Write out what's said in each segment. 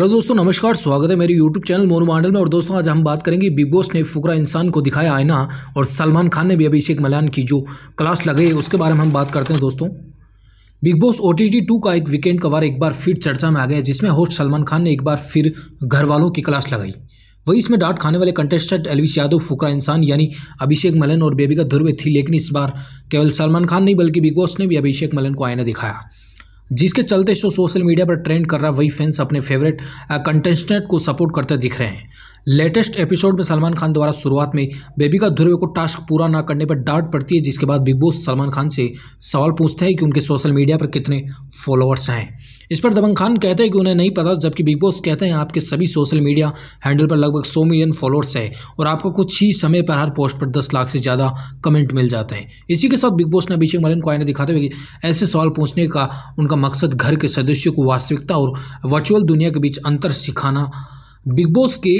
hello दोस्तों नमस्कार स्वागत है मेरे यूट्यूब चैनल मोनू मांडल में और दोस्तों आज हम बात करेंगे बिग बॉस ने फुकरा इंसान को दिखाया आईना और सलमान खान ने भी अभिषेक मलान की जो क्लास लगे उसके बारे में हम बात करते हैं दोस्तों Bigg Boss O T two का एक वीकेंड कवर एक बार फिर चर्चा में आ गया जिसमें होस्ट सलमान खान ने एक बार फिर घर वालों की क्लास लगाई वही इसमें डांट खाने वाले कंटेस्टेंट एलविश यादव फुका इंसान यानी अभिषेक मलन और बेबी का ध्रुवे थी लेकिन इस बार केवल सलमान खान नहीं बल्कि बिग बॉस ने भी अभिषेक मलन को आईना दिखाया जिसके चलते शो सोशल मीडिया पर ट्रेंड कर रहा है वही फैंस अपने फेवरेट कंटेस्टेंट को सपोर्ट करते दिख रहे हैं लेटेस्ट एपिसोड में सलमान खान द्वारा शुरुआत में बेबी का ध्रुव को टास्क पूरा ना करने पर डांट पड़ती है जिसके बाद बिग बॉस सलमान खान से सवाल पूछते हैं कि उनके सोशल मीडिया पर कितने फॉलोअर्स हैं इस पर दबंग खान कहते हैं कि उन्हें नहीं पता जबकि बिग बॉस कहते हैं आपके सभी सोशल मीडिया हैंडल पर लगभग सौ मिलियन फॉलोअर्स है और आपको कुछ ही समय पर हर पोस्ट पर दस लाख से ज़्यादा कमेंट मिल जाते हैं इसी के साथ बिग बॉस ने अभिषेक मलिन को आईने दिखाते हुए ऐसे सवाल पूछने का उनका मकसद घर के सदस्यों को वास्तविकता और वर्चुअल दुनिया के बीच अंतर सिखाना बिग बॉस के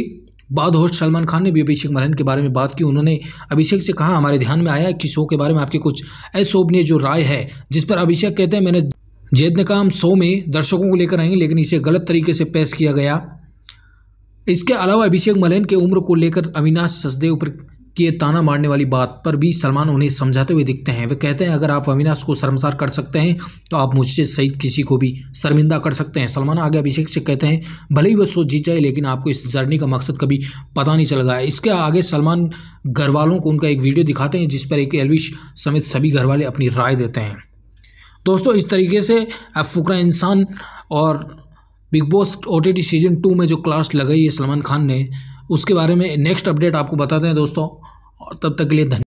बाद होस्ट सलमान खान ने भी अभिषेक मलहन के बारे में बात की उन्होंने अभिषेक से कहा हमारे ध्यान में आया कि शो के बारे में आपकी कुछ ऐसोपनीय जो राय है जिस पर अभिषेक कहते हैं मैंने जैद नकाम शो में दर्शकों को लेकर आएंगे लेकिन इसे गलत तरीके से पेश किया गया इसके अलावा अभिषेक मलैन के उम्र को लेकर अविनाश सजदे पर किए ताना मारने वाली बात पर भी सलमान उन्हें समझाते हुए दिखते हैं वे कहते हैं अगर आप अविनाश को शर्मसार कर सकते हैं तो आप मुझसे सहित किसी को भी शर्मिंदा कर सकते हैं सलमान आगे अभिषेक से कहते हैं भले ही वह सोच जीत जाए लेकिन आपको इस जर्नी का मकसद कभी पता नहीं चल गया इसके आगे सलमान घरवालों को उनका एक वीडियो दिखाते हैं जिस पर एक एलविश समेत सभी घरवाले अपनी राय देते हैं दोस्तों इस तरीके से अब फुकरा इंसान और Bigg Boss O T season two में जो क्लास लगाई है सलमान खान ने उसके बारे में नेक्स्ट अपडेट आपको बताते हैं दोस्तों और तब तक के लिए धन्यवाद